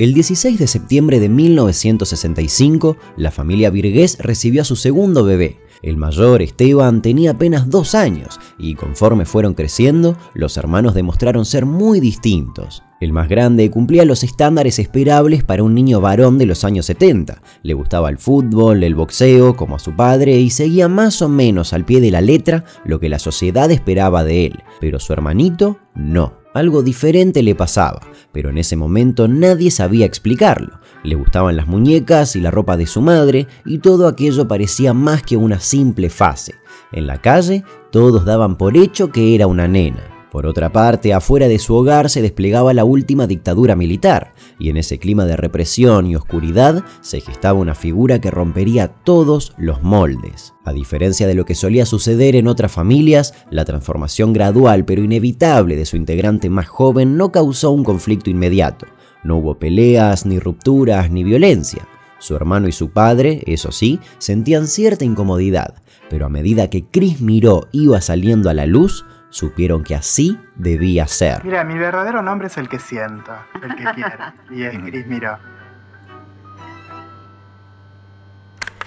El 16 de septiembre de 1965, la familia Virgués recibió a su segundo bebé. El mayor, Esteban, tenía apenas dos años y conforme fueron creciendo, los hermanos demostraron ser muy distintos. El más grande cumplía los estándares esperables para un niño varón de los años 70. Le gustaba el fútbol, el boxeo, como a su padre, y seguía más o menos al pie de la letra lo que la sociedad esperaba de él, pero su hermanito no. Algo diferente le pasaba, pero en ese momento nadie sabía explicarlo. Le gustaban las muñecas y la ropa de su madre, y todo aquello parecía más que una simple fase. En la calle, todos daban por hecho que era una nena. Por otra parte, afuera de su hogar se desplegaba la última dictadura militar, y en ese clima de represión y oscuridad se gestaba una figura que rompería todos los moldes. A diferencia de lo que solía suceder en otras familias, la transformación gradual pero inevitable de su integrante más joven no causó un conflicto inmediato. No hubo peleas, ni rupturas, ni violencia. Su hermano y su padre, eso sí, sentían cierta incomodidad, pero a medida que Chris Miró iba saliendo a la luz, supieron que así debía ser. Mira, mi verdadero nombre es el que siento, el que quiero, y es Cris Miró.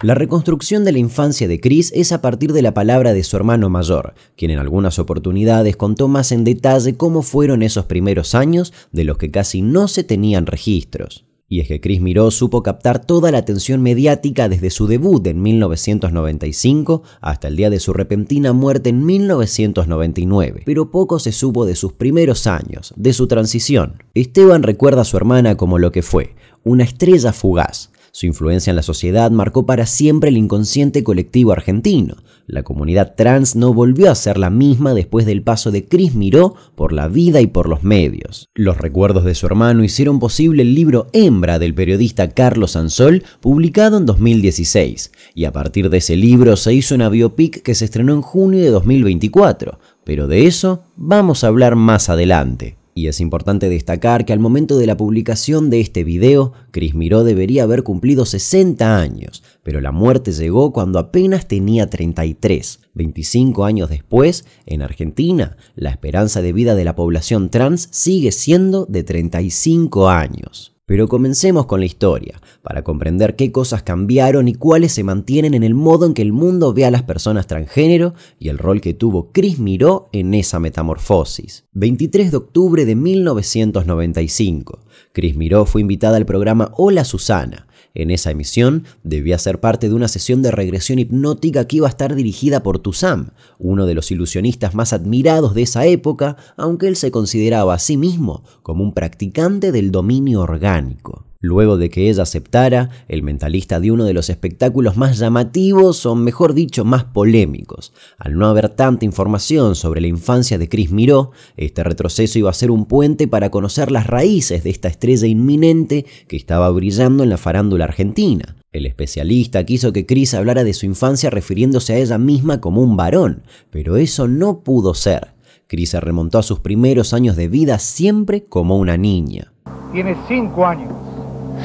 La reconstrucción de la infancia de Chris es a partir de la palabra de su hermano mayor, quien en algunas oportunidades contó más en detalle cómo fueron esos primeros años de los que casi no se tenían registros. Y es que Chris Miró supo captar toda la atención mediática desde su debut en 1995 hasta el día de su repentina muerte en 1999, pero poco se supo de sus primeros años, de su transición. Esteban recuerda a su hermana como lo que fue, una estrella fugaz. Su influencia en la sociedad marcó para siempre el inconsciente colectivo argentino, la comunidad trans no volvió a ser la misma después del paso de Chris Miró por la vida y por los medios. Los recuerdos de su hermano hicieron posible el libro Hembra del periodista Carlos Ansol, publicado en 2016, y a partir de ese libro se hizo una biopic que se estrenó en junio de 2024, pero de eso vamos a hablar más adelante. Y es importante destacar que al momento de la publicación de este video, Chris Miró debería haber cumplido 60 años, pero la muerte llegó cuando apenas tenía 33. 25 años después, en Argentina, la esperanza de vida de la población trans sigue siendo de 35 años. Pero comencemos con la historia, para comprender qué cosas cambiaron y cuáles se mantienen en el modo en que el mundo ve a las personas transgénero y el rol que tuvo Chris Miró en esa metamorfosis. 23 de octubre de 1995, Chris Miró fue invitada al programa Hola Susana, en esa emisión, debía ser parte de una sesión de regresión hipnótica que iba a estar dirigida por Tusam, uno de los ilusionistas más admirados de esa época, aunque él se consideraba a sí mismo como un practicante del dominio orgánico. Luego de que ella aceptara, el mentalista de uno de los espectáculos más llamativos o mejor dicho más polémicos. Al no haber tanta información sobre la infancia de Chris Miró, este retroceso iba a ser un puente para conocer las raíces de esta estrella inminente que estaba brillando en la farándula argentina. El especialista quiso que Chris hablara de su infancia refiriéndose a ella misma como un varón, pero eso no pudo ser. Chris se remontó a sus primeros años de vida siempre como una niña. Tiene cinco años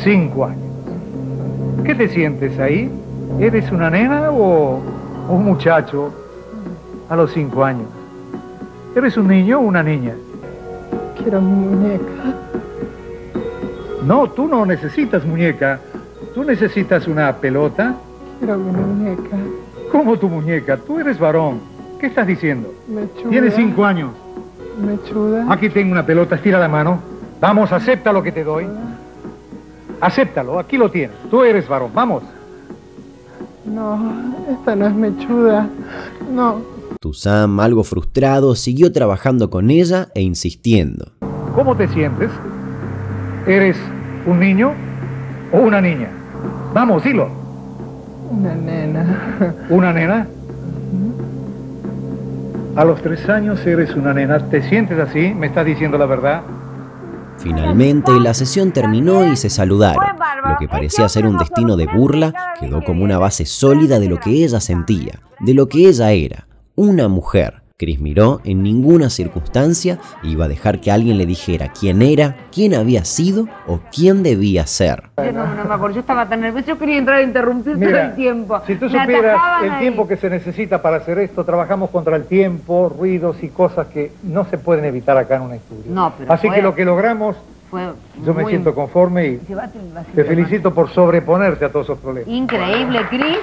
Cinco años. ¿Qué te sientes ahí? ¿Eres una nena o un muchacho a los cinco años? ¿Eres un niño o una niña? Quiero mi muñeca. No, tú no necesitas muñeca. Tú necesitas una pelota. Quiero mi muñeca. ¿Cómo tu muñeca? Tú eres varón. ¿Qué estás diciendo? Tiene Tienes cinco años. Aquí tengo una pelota. Estira la mano. Vamos, acepta lo que te doy. Acéptalo, aquí lo tienes. Tú eres varón, vamos. No, esta no es mechuda. No. Sam, algo frustrado, siguió trabajando con ella e insistiendo. ¿Cómo te sientes? ¿Eres un niño o una niña? Vamos, dilo. Una nena. ¿Una nena? A los tres años eres una nena. ¿Te sientes así? ¿Me estás diciendo la verdad? Finalmente la sesión terminó y se saludaron. Lo que parecía ser un destino de burla quedó como una base sólida de lo que ella sentía, de lo que ella era, una mujer, Cris Miró en ninguna circunstancia iba a dejar que alguien le dijera quién era, quién había sido o quién debía ser. no, no me acuerdo, yo estaba tan nervioso, yo quería entrar a interrumpir todo el tiempo. Si tú supieras el tiempo que se necesita para hacer esto, trabajamos contra el tiempo, ruidos y cosas que no se pueden evitar acá en un estudio. Así que lo que logramos, fue yo me siento conforme y te felicito por sobreponerte a todos esos problemas. Increíble, Cris.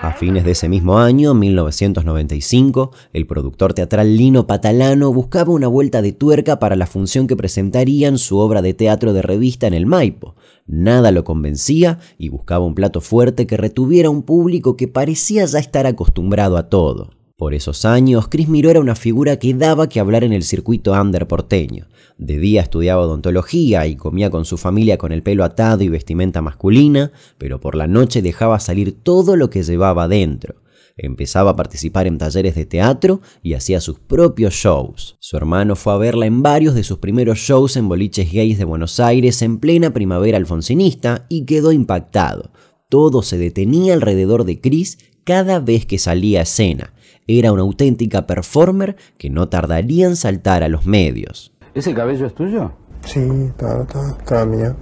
A ¿eh? fines de ese mismo año, 1995, el productor teatral Lino Patalano buscaba una vuelta de tuerca para la función que presentarían su obra de teatro de revista en el Maipo. Nada lo convencía y buscaba un plato fuerte que retuviera un público que parecía ya estar acostumbrado a todo. Por esos años, Chris Miró era una figura que daba que hablar en el circuito under porteño. De día estudiaba odontología y comía con su familia con el pelo atado y vestimenta masculina, pero por la noche dejaba salir todo lo que llevaba dentro. Empezaba a participar en talleres de teatro y hacía sus propios shows. Su hermano fue a verla en varios de sus primeros shows en boliches gays de Buenos Aires en plena primavera alfonsinista y quedó impactado. Todo se detenía alrededor de Chris cada vez que salía a escena era una auténtica performer que no tardaría en saltar a los medios. ¿Ese cabello es tuyo? Sí, todo, todo, todo mío.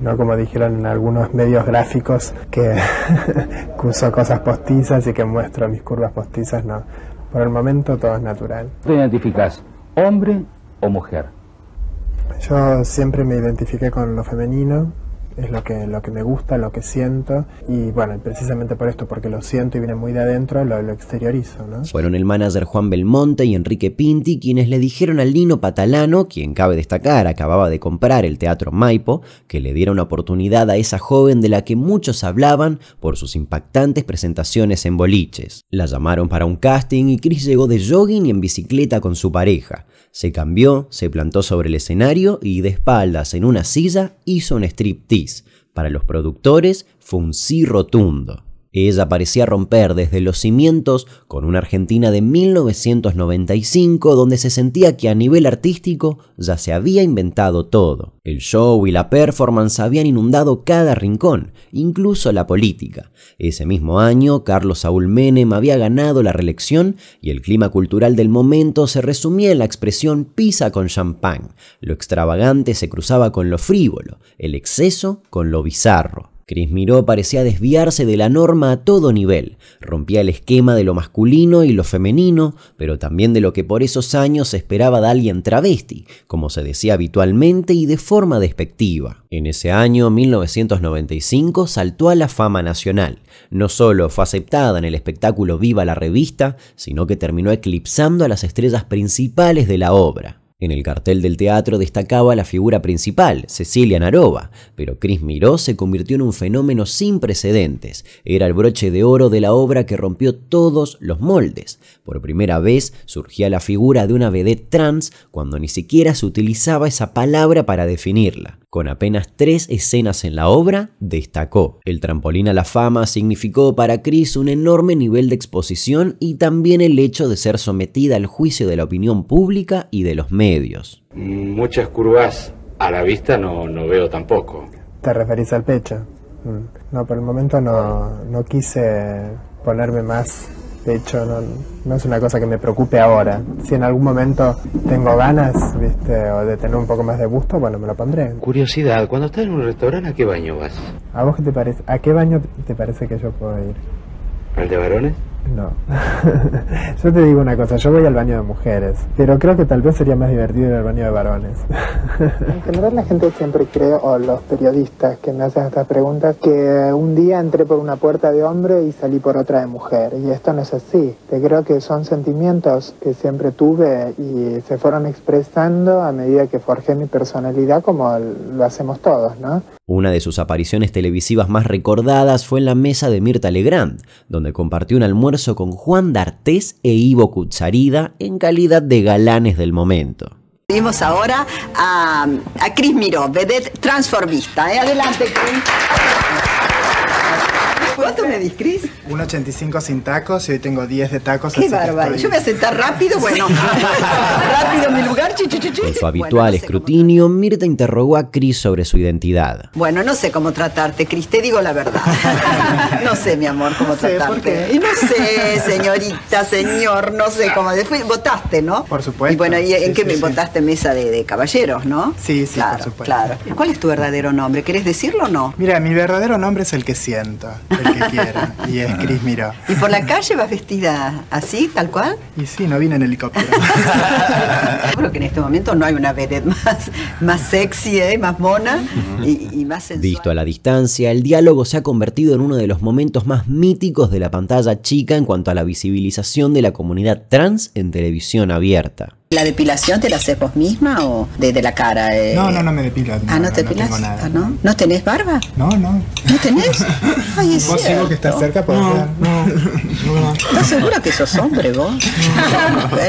no como dijeron en algunos medios gráficos que, que uso cosas postizas y que muestro mis curvas postizas, no. Por el momento todo es natural. ¿Te identificas hombre o mujer? Yo siempre me identifiqué con lo femenino, es lo que, lo que me gusta, lo que siento y bueno, precisamente por esto, porque lo siento y viene muy de adentro, lo, exteriorizo. Fueron el manager Juan Belmonte y Enrique Pinti quienes le dijeron al Lino Patalano, quien cabe destacar acababa de comprar el Teatro Maipo, que le diera una oportunidad a esa joven de la que muchos hablaban por sus impactantes presentaciones en boliches. La llamaron para un casting y Chris llegó de jogging y en bicicleta con su pareja se cambió, se plantó sobre el escenario y de espaldas en una silla hizo un striptease. Para los productores fue un sí rotundo. Ella parecía romper desde los cimientos con una Argentina de 1995 donde se sentía que a nivel artístico ya se había inventado todo. El show y la performance habían inundado cada rincón, incluso la política. Ese mismo año, Carlos Saúl Menem había ganado la reelección y el clima cultural del momento se resumía en la expresión pisa con champán. Lo extravagante se cruzaba con lo frívolo, el exceso con lo bizarro. Chris Miró parecía desviarse de la norma a todo nivel, rompía el esquema de lo masculino y lo femenino, pero también de lo que por esos años se esperaba de alguien travesti, como se decía habitualmente y de forma despectiva. En ese año, 1995, saltó a la fama nacional. No solo fue aceptada en el espectáculo Viva la Revista, sino que terminó eclipsando a las estrellas principales de la obra. En el cartel del teatro destacaba la figura principal, Cecilia Narova, pero Cris Miró se convirtió en un fenómeno sin precedentes. Era el broche de oro de la obra que rompió todos los moldes. Por primera vez surgía la figura de una vedette trans cuando ni siquiera se utilizaba esa palabra para definirla. Con apenas tres escenas en la obra, destacó. El trampolín a la fama significó para Chris un enorme nivel de exposición y también el hecho de ser sometida al juicio de la opinión pública y de los medios. Muchas curvas a la vista no, veo tampoco. ¿Te referís al pecho? Mm. No, por el momento no, no quise ponerme más de hecho, no, es una cosa que me preocupe ahora. Si en algún momento tengo ganas, viste, o de tener un poco más de gusto, bueno, me lo pondré. Curiosidad, cuando estás en un restaurante, ¿a qué baño vas? ¿A vos qué te parece? ¿A qué baño te parece que yo puedo ir? ¿Al de varones? No. yo te digo una cosa, yo voy al baño de mujeres, pero creo que tal vez sería más divertido ir al baño de varones. en general la gente siempre cree, o los periodistas que me hacen estas preguntas, que un día entré por una puerta de hombre y salí por otra de mujer. Y esto no es así. Te creo que son sentimientos que siempre tuve y se fueron expresando a medida que forjé mi personalidad como lo hacemos todos, ¿no? Una de sus apariciones televisivas más recordadas fue en la mesa de Mirta Legrand, donde compartió un almuerzo con Juan D'Artés e Ivo Cucharida en calidad de galanes del momento. Vimos ahora a, a Cris Miró, vedette transformista. ¿eh? Adelante, Cris. ¿Cuánto me dis, Cris? 1,85 sin tacos y hoy tengo 10 de tacos. Qué bárbaro. Yo voy a sentar rápido, bueno. rápido mi lugar, Con su habitual escrutinio, Mirta interrogó a Cris sobre su identidad. Bueno, no sé cómo tratarte, Cris, te digo la verdad. no sé, mi amor, cómo tratarte. Y no sé, señorita, señor, no sé cómo. Después votaste, ¿no? Por supuesto. Y bueno, ¿y en qué me votaste mesa de, caballeros, no? Sí, sí, por supuesto. Claro. ¿Cuál es tu verdadero nombre? ¿Querés decirlo o no? Mira, mi verdadero nombre es el que siento que Y es ah. Cris Miró. ¿Y por la calle vas vestida así, tal cual? Y sí, no vine en helicóptero. Seguro que en este momento no hay una vedette más, más sexy, ¿eh? más mona y, más Visto a la distancia, el diálogo se ha convertido en uno de los momentos más míticos de la pantalla chica en cuanto a la visibilización de la comunidad trans en televisión abierta. ¿La depilación te la haces vos misma o desde la cara? Eh? No, no, no me depilas. No, ah, no, te depilas. No, no, tenés barba? No, no. ¿No tenés? Ay, es vos cierto. que estás cerca podés no, no, no, ¿Estás seguro que sos hombre vos?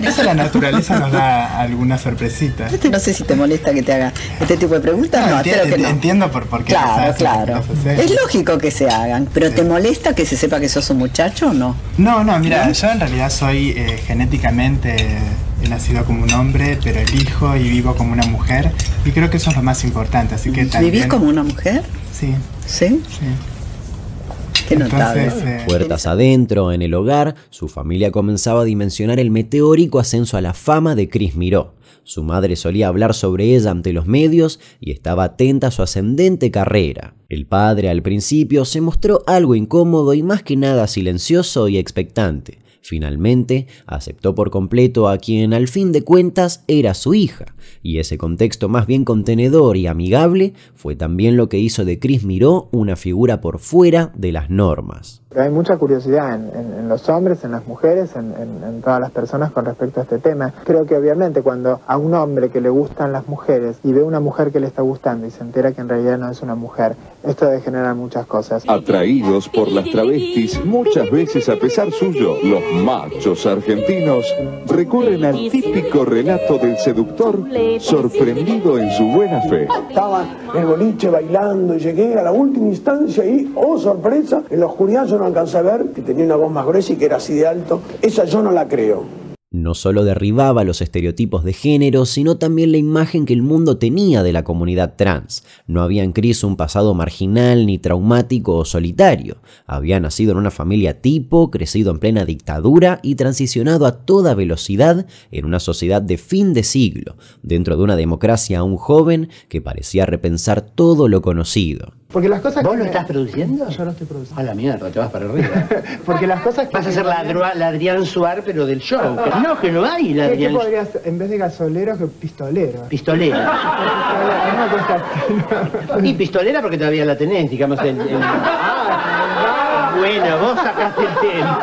Esa la naturaleza nos da alguna sorpresita. Este, no sé si te molesta que te haga este tipo de preguntas. No, entiendo, entiendo por, por qué. Claro, claro. es lógico que se hagan, pero ¿te molesta que se sepa que sos un muchacho o no? No, no, mira, yo en realidad soy eh, genéticamente He nacido como un hombre, pero elijo y vivo como una mujer. Y creo que eso es lo más importante. Así que ¿Vivís como una mujer? Sí. ¿Sí? Sí. Qué eh, Puertas adentro, en el hogar, su familia comenzaba a dimensionar el meteórico ascenso a la fama de Chris Miró. Su madre solía hablar sobre ella ante los medios y estaba atenta a su ascendente carrera. El padre al principio se mostró algo incómodo y más que nada silencioso y expectante. Finalmente, aceptó por completo a quien al fin de cuentas era su hija, y ese contexto más bien contenedor y amigable fue también lo que hizo de Cris Miró una figura por fuera de las normas. Hay mucha curiosidad en, los hombres, en las mujeres, en, en, todas las personas con respecto a este tema. Creo que obviamente cuando a un hombre que le gustan las mujeres y ve una mujer que le está gustando y se entera que en realidad no es una mujer, esto degenera generar muchas cosas. Atraídos por las travestis, muchas veces a pesar suyo, los machos argentinos recurren al típico relato del seductor sorprendido en su buena fe. Estaba el boliche bailando y llegué a la última instancia y, oh sorpresa, en la oscuridad yo no alcancé a ver que tenía una voz más gruesa y que era así de alto. Esa yo no la creo no solo derribaba los estereotipos de género, sino también la imagen que el mundo tenía de la comunidad trans. No había en Chris un pasado marginal, ni traumático o solitario. Había nacido en una familia tipo, crecido en plena dictadura y transicionado a toda velocidad en una sociedad de fin de siglo, dentro de una democracia aún joven que parecía repensar todo lo conocido. Porque las cosas ¿Vos lo estás produciendo? Yo lo estoy produciendo. A la mierda, te vas para arriba. Porque las cosas que... Vas a ser la, Adrián Suar, pero del show. no, que no hay la ¿Qué, Adrián ¿qué podrías, en vez de gasolero, que pistolero? Pistolera. y pistolera porque todavía la tenés, digamos, el... Ah, bueno, vos sacaste el tema.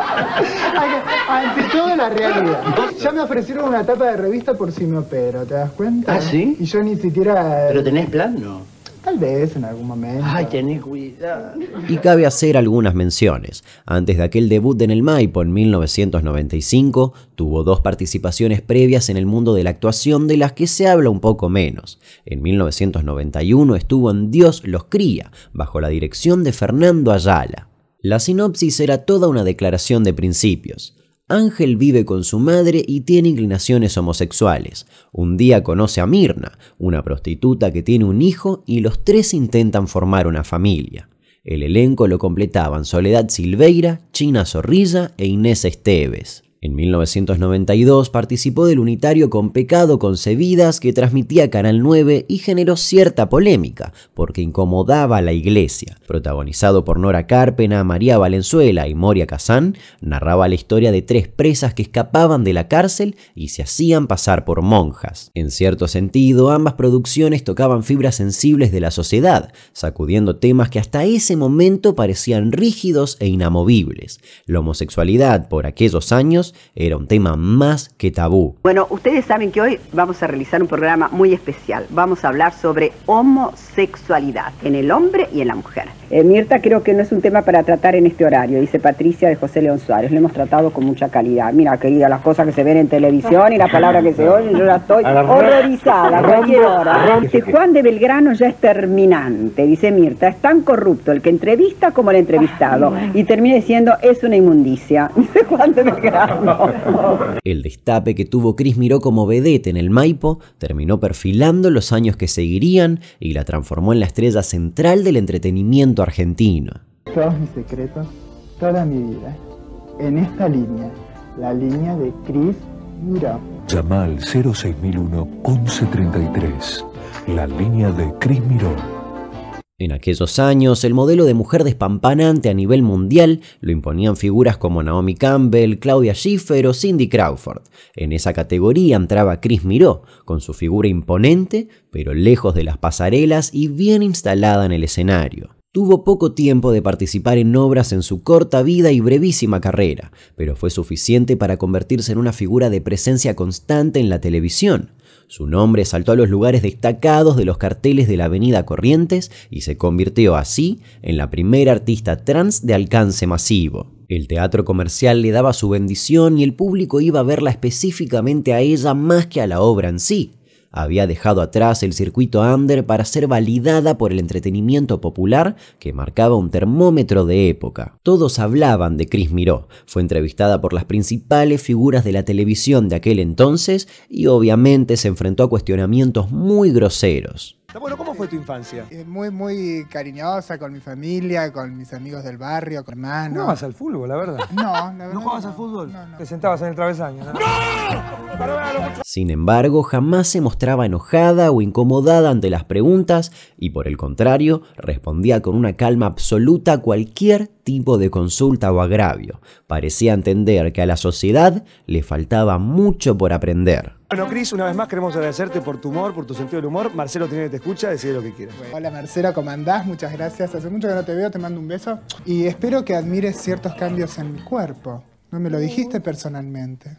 Ante todo la realidad. Ya me ofrecieron una tapa de revista por si me opero, ¿te das cuenta? ¿Ah, sí? Y yo ni siquiera... Eh, ¿Pero tenés plan, no? Tal vez en algún momento. Y cabe hacer algunas menciones. Antes de aquel debut en el Maipo en 1995, tuvo dos participaciones previas en el mundo de la actuación de las que se habla un poco menos. En 1991 estuvo en Dios los cría, bajo la dirección de Fernando Ayala. La sinopsis era toda una declaración de principios. Ángel vive con su madre y tiene inclinaciones homosexuales. Un día conoce a Mirna, una prostituta que tiene un hijo, y los tres intentan formar una familia. El elenco lo completaban Soledad Silveira, China Zorrilla e Inés Esteves. En 1992 participó del unitario Con Pecado Concebidas que transmitía Canal 9 y generó cierta polémica porque incomodaba a la iglesia. Protagonizado por Nora Carpena, María Valenzuela y Moria Kazán, narraba la historia de tres presas que escapaban de la cárcel y se hacían pasar por monjas. En cierto sentido, ambas producciones tocaban fibras sensibles de la sociedad, sacudiendo temas que hasta ese momento parecían rígidos e inamovibles. La homosexualidad por aquellos años era un tema más que tabú. Bueno, ustedes saben que hoy vamos a realizar un programa muy especial. Vamos a hablar sobre homosexualidad en el hombre y en la mujer. Eh, Mirta, creo que no es un tema para tratar en este horario, dice Patricia de José León Suárez. Lo hemos tratado con mucha calidad. Mira, querida, las cosas que se ven en televisión y la palabra que se oye yo la estoy horrorizada Juan de Belgrano ya es terminante, dice Mirta. Es tan corrupto el que entrevista como el entrevistado. Y termina diciendo, es una inmundicia. Dice Juan de Belgrano. El destape que tuvo Cris Miró como vedette en el Maipo terminó perfilando los años que seguirían y la transformó en la estrella central del entretenimiento argentino. Todos mis secretos, toda mi vida, en esta línea, la línea de Cris Miró. Llama al 06001 1133, la línea de Cris Miró. En aquellos años, el modelo de mujer despampanante a nivel mundial lo imponían figuras como Naomi Campbell, Claudia Schiffer o Cindy Crawford. En esa categoría entraba Chris Miró, con su figura imponente, pero lejos de las pasarelas y bien instalada en el escenario. Tuvo poco tiempo de participar en obras en su corta vida y brevísima carrera, pero fue suficiente para convertirse en una figura de presencia constante en la televisión. Su nombre saltó a los lugares destacados de los carteles de la Avenida Corrientes y se convirtió así en la primera artista trans de alcance masivo. El teatro comercial le daba su bendición y el público iba a verla específicamente a ella más que a la obra en sí había dejado atrás el circuito under para ser validada por el entretenimiento popular que marcaba un termómetro de época. Todos hablaban de Chris Miró, fue entrevistada por las principales figuras de la televisión de aquel entonces y obviamente se enfrentó a cuestionamientos muy groseros tu infancia? Eh, muy, muy cariñosa con mi familia, con mis amigos del barrio, con hermanos. No vas al fútbol, la verdad. No, la verdad. ¿No jugabas al fútbol? Te sentabas en el travesaño. ¡No! Sin embargo, jamás se mostraba enojada o incomodada ante las preguntas y por el contrario, respondía con una calma absoluta cualquier tipo de consulta o agravio. Parecía entender que a la sociedad le faltaba mucho por aprender. Bueno, Cris, una vez más queremos agradecerte por tu humor, por tu sentido del humor. Marcelo tiene que te escucha, decir, lo que quieras. Hola Marcela, ¿cómo andás? Muchas gracias. Hace mucho que no te veo, te mando un beso. Y espero que admires ciertos cambios en mi cuerpo. No me lo dijiste personalmente.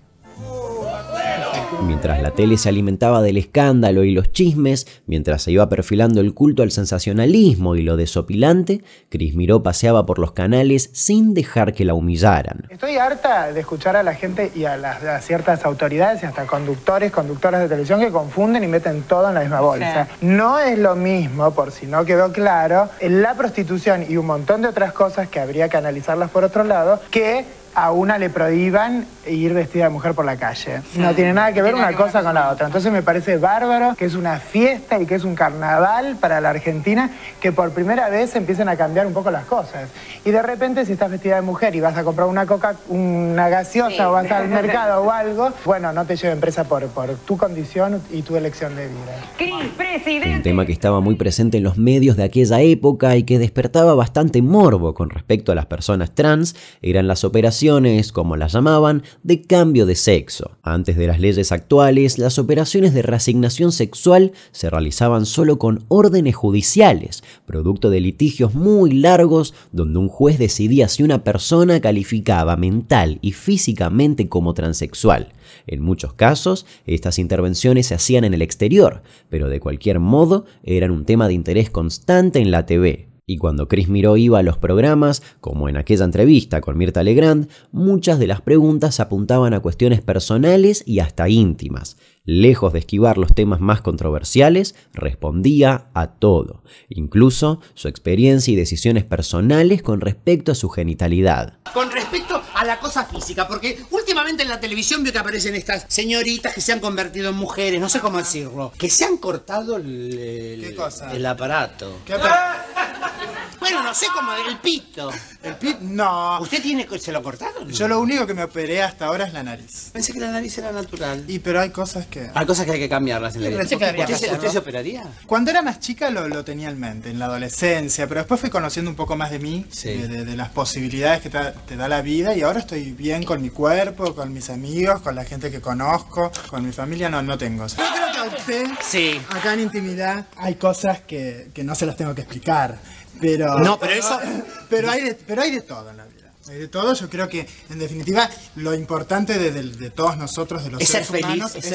Mientras la tele se alimentaba del escándalo y los chismes, mientras se iba perfilando el culto al sensacionalismo y lo desopilante, Cris Miró paseaba por los canales sin dejar que la humillaran. Estoy harta de escuchar a la gente y a, las, ciertas autoridades y hasta conductores, conductoras de televisión que confunden y meten todo en la misma bolsa. No es lo mismo, por si no quedó claro, la prostitución y un montón de otras cosas que habría que analizarlas por otro lado, que a una le prohíban ir vestida de mujer por la calle. No tiene nada que ver una cosa con la otra. Entonces me parece bárbaro que es una fiesta y que es un carnaval para la Argentina que por primera vez empiecen a cambiar un poco las cosas. Y de repente si estás vestida de mujer y vas a comprar una coca, una gaseosa o vas al mercado o algo, bueno, no te lleven empresa por, por tu condición y tu elección de vida. Un tema que estaba muy presente en los medios de aquella época y que despertaba bastante morbo con respecto a las personas trans, eran las operaciones como las llamaban, de cambio de sexo. Antes de las leyes actuales, las operaciones de reasignación sexual se realizaban solo con órdenes judiciales, producto de litigios muy largos donde un juez decidía si una persona calificaba mental y físicamente como transexual. En muchos casos, estas intervenciones se hacían en el exterior, pero de cualquier modo eran un tema de interés constante en la TV. Y cuando Chris Miró iba a los programas, como en aquella entrevista con Mirta Legrand, muchas de las preguntas apuntaban a cuestiones personales y hasta íntimas. Lejos de esquivar los temas más controversiales, respondía a todo, incluso su experiencia y decisiones personales con respecto a su genitalidad. Con respecto a la cosa física, porque últimamente en la televisión veo que aparecen estas señoritas que se han convertido en mujeres, no sé cómo decirlo, que se han cortado el, aparato? Ah, bueno, no sé cómo, el pito. ¿El pito. No. ¿Usted tiene, se lo cortaron? Yo lo único que me operé hasta ahora es la nariz. Pensé que la nariz era natural. Y pero hay cosas que... Hay cosas que hay que cambiarlas en la ¿Usted, se- operaría? Cuando era más chica lo, tenía en mente, en la adolescencia, pero después fui conociendo un poco más de mí, de, las posibilidades que te da la vida y ahora estoy bien con mi cuerpo, con mis amigos, con la gente que conozco, con mi familia no, no tengo. Yo creo que a usted, Sí. acá en intimidad, hay cosas que, que no se las tengo que explicar. Pero, no, pero Pero hay, de, pero hay de todo en la vida. Hay de todo. Yo creo que, en definitiva, lo importante de, todos nosotros, de los es ser es,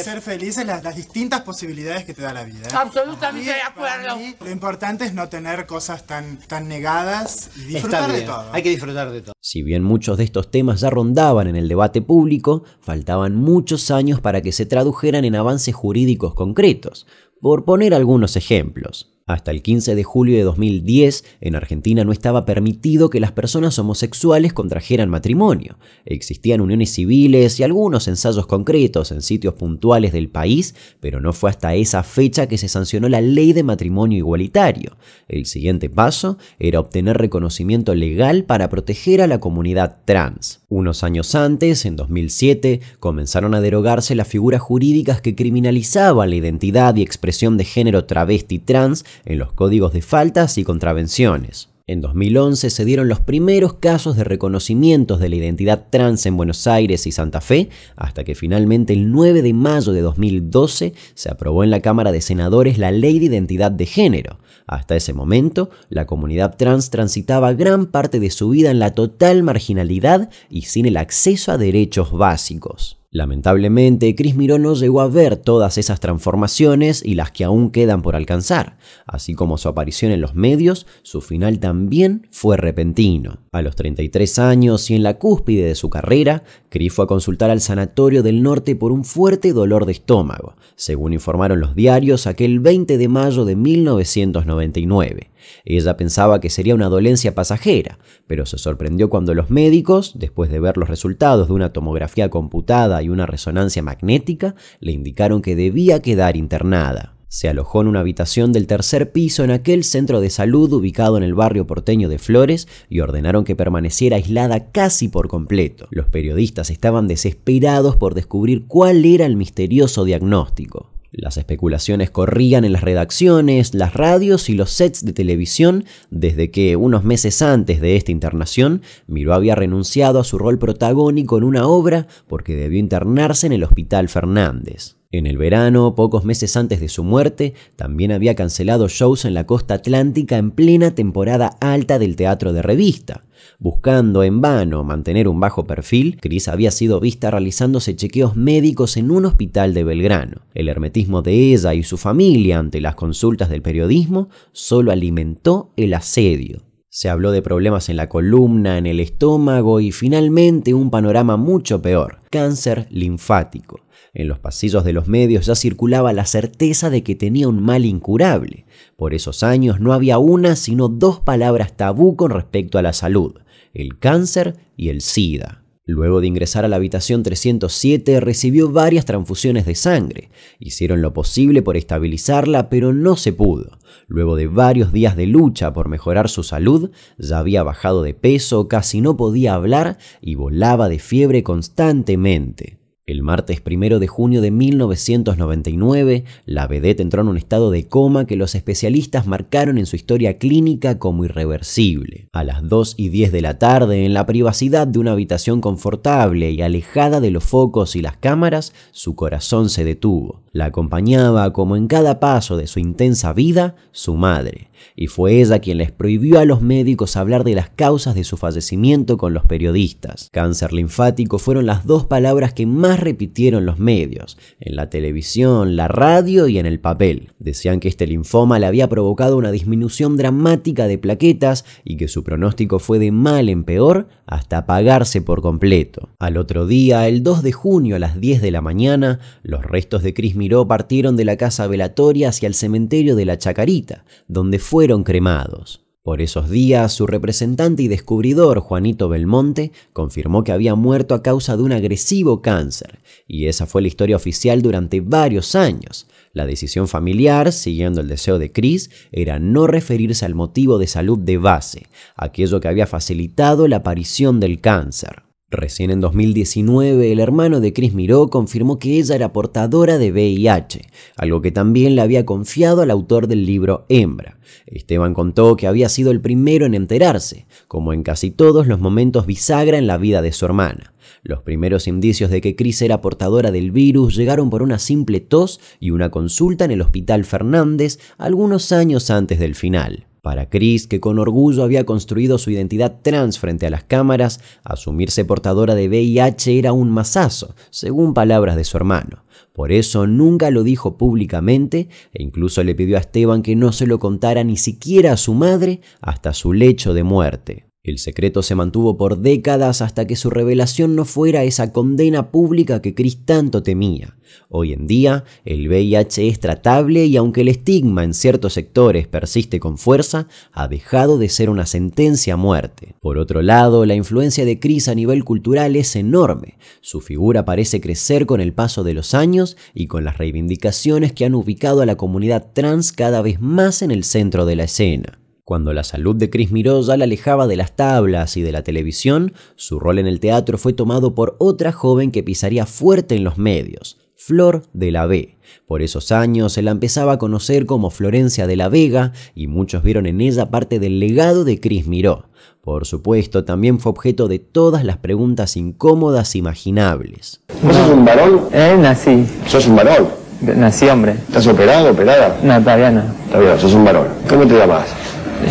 ser, felices las, las distintas posibilidades que te da la vida. Absolutamente de acuerdo. lo importante es no tener cosas tan, tan negadas y disfrutar de todo. Hay que disfrutar de todo. Si bien muchos de estos temas ya rondaban en el debate público, faltaban muchos años para que se tradujeran en avances jurídicos concretos. Por poner algunos ejemplos. Hasta el 15 de julio de 2010, en Argentina no estaba permitido que las personas homosexuales contrajeran matrimonio. Existían uniones civiles y algunos ensayos concretos en sitios puntuales del país, pero no fue hasta esa fecha que se sancionó la ley de matrimonio igualitario. El siguiente paso era obtener reconocimiento legal para proteger a la comunidad trans. Unos años antes, en 2007, comenzaron a derogarse las figuras jurídicas que criminalizaban la identidad y expresión de género travesti trans en los códigos de faltas y contravenciones. En 2011 se dieron los primeros casos de reconocimientos de la identidad trans en Buenos Aires y Santa Fe, hasta que finalmente el 9 de mayo de 2012 se aprobó en la Cámara de Senadores la Ley de Identidad de Género. Hasta ese momento, la comunidad trans transitaba gran parte de su vida en la total marginalidad y sin el acceso a derechos básicos. Lamentablemente, Chris Miró no llegó a ver todas esas transformaciones y las que aún quedan por alcanzar, así como su aparición en los medios, su final también fue repentino. A los 33 años y en la cúspide de su carrera, Chris fue a consultar al sanatorio del norte por un fuerte dolor de estómago, según informaron los diarios aquel 20 de mayo de 1999. Ella pensaba que sería una dolencia pasajera, pero se sorprendió cuando los médicos, después de ver los resultados de una tomografía computada y una resonancia magnética le indicaron que debía quedar internada. Se alojó en una habitación del tercer piso en aquel centro de salud ubicado en el barrio porteño de Flores y ordenaron que permaneciera aislada casi por completo. Los periodistas estaban desesperados por descubrir cuál era el misterioso diagnóstico. Las especulaciones corrían en las redacciones, las radios y los sets de televisión desde que, unos meses antes de esta internación, Miró había renunciado a su rol protagónico en una obra porque debió internarse en el Hospital Fernández. En el verano, pocos meses antes de su muerte, también había cancelado shows en la costa atlántica en plena temporada alta del teatro de revista. Buscando en vano mantener un bajo perfil, Chris había sido vista realizándose chequeos médicos en un hospital de Belgrano. El hermetismo de ella y su familia ante las consultas del periodismo solo alimentó el asedio. Se habló de problemas en la columna, en el estómago y finalmente un panorama mucho peor, cáncer linfático. En los pasillos de los medios ya circulaba la certeza de que tenía un mal incurable. Por esos años no había una sino dos palabras tabú con respecto a la salud, el cáncer y el SIDA. Luego de ingresar a la habitación 307 recibió varias transfusiones de sangre. Hicieron lo posible por estabilizarla, pero no se pudo. Luego de varios días de lucha por mejorar su salud, ya había bajado de peso, casi no podía hablar y volaba de fiebre constantemente. El martes 1 de junio de 1999, la vedette entró en un estado de coma que los especialistas marcaron en su historia clínica como irreversible. A las 2 y 10 de la tarde, en la privacidad de una habitación confortable y alejada de los focos y las cámaras, su corazón se detuvo. La acompañaba, como en cada paso de su intensa vida, su madre, y fue ella quien les prohibió a los médicos hablar de las causas de su fallecimiento con los periodistas. Cáncer linfático fueron las dos palabras que más repitieron los medios, en la televisión, la radio y en el papel. Decían que este linfoma le había provocado una disminución dramática de plaquetas y que su pronóstico fue de mal en peor hasta apagarse por completo. Al otro día, el 2 de junio a las 10 de la mañana, los restos de Chris Miró partieron de la casa velatoria hacia el cementerio de la Chacarita, donde fueron cremados. Por esos días, su representante y descubridor, Juanito Belmonte, confirmó que había muerto a causa de un agresivo cáncer, y esa fue la historia oficial durante varios años. La decisión familiar, siguiendo el deseo de Chris, era no referirse al motivo de salud de base, aquello que había facilitado la aparición del cáncer. Recién en 2019, el hermano de Chris Miró confirmó que ella era portadora de VIH, algo que también le había confiado al autor del libro Hembra. Esteban contó que había sido el primero en enterarse, como en casi todos los momentos bisagra en la vida de su hermana. Los primeros indicios de que Chris era portadora del virus llegaron por una simple tos y una consulta en el Hospital Fernández algunos años antes del final. Para Chris, que con orgullo había construido su identidad trans frente a las cámaras, asumirse portadora de VIH era un masazo, según palabras de su hermano. Por eso nunca lo dijo públicamente e incluso le pidió a Esteban que no se lo contara ni siquiera a su madre hasta su lecho de muerte. El secreto se mantuvo por décadas hasta que su revelación no fuera esa condena pública que Chris tanto temía. Hoy en día, el VIH es tratable y aunque el estigma en ciertos sectores persiste con fuerza, ha dejado de ser una sentencia a muerte. Por otro lado, la influencia de Chris a nivel cultural es enorme. Su figura parece crecer con el paso de los años y con las reivindicaciones que han ubicado a la comunidad trans cada vez más en el centro de la escena. Cuando la salud de Chris Miró ya la alejaba de las tablas y de la televisión, su rol en el teatro fue tomado por otra joven que pisaría fuerte en los medios, Flor de la B. Por esos años se la empezaba a conocer como Florencia de la Vega y muchos vieron en ella parte del legado de Chris Miró. Por supuesto, también fue objeto de todas las preguntas incómodas imaginables. ¿Vos sos un varón? Eh, nací. ¿Sos un varón? Nací hombre. ¿Estás operado, operada? No, todavía no. Todavía sos un varón. ¿Cómo te llamas?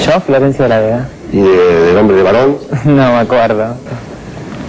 Yo, Florencio de la Vega. ¿Y de, hombre nombre de varón? no me acuerdo.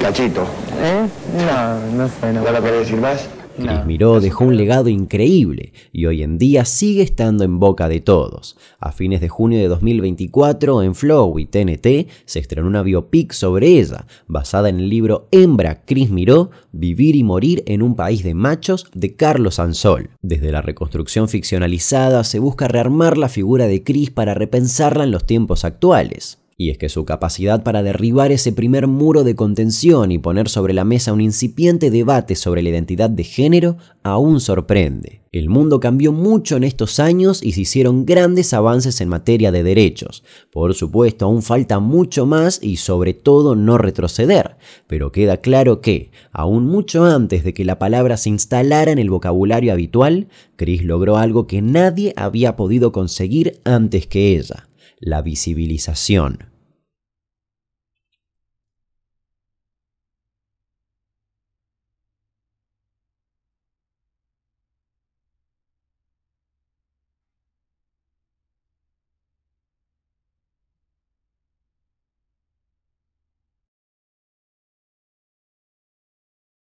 Cachito. ¿Eh? No, no sé. ¿No, ¿No lo querés decir más? Chris Miró dejó un legado increíble y hoy en día sigue estando en boca de todos. A fines de junio de 2024, en Flow y TNT, se estrenó una biopic sobre ella, basada en el libro Hembra Chris Miró, Vivir y Morir en un País de Machos, de Carlos Ansol. Desde la reconstrucción ficcionalizada se busca rearmar la figura de Chris para repensarla en los tiempos actuales y es que su capacidad para derribar ese primer muro de contención y poner sobre la mesa un incipiente debate sobre la identidad de género aún sorprende. El mundo cambió mucho en estos años y se hicieron grandes avances en materia de derechos. Por supuesto, aún falta mucho más y sobre todo no retroceder, pero queda claro que, aún mucho antes de que la palabra se instalara en el vocabulario habitual, Chris logró algo que nadie había podido conseguir antes que ella, la visibilización.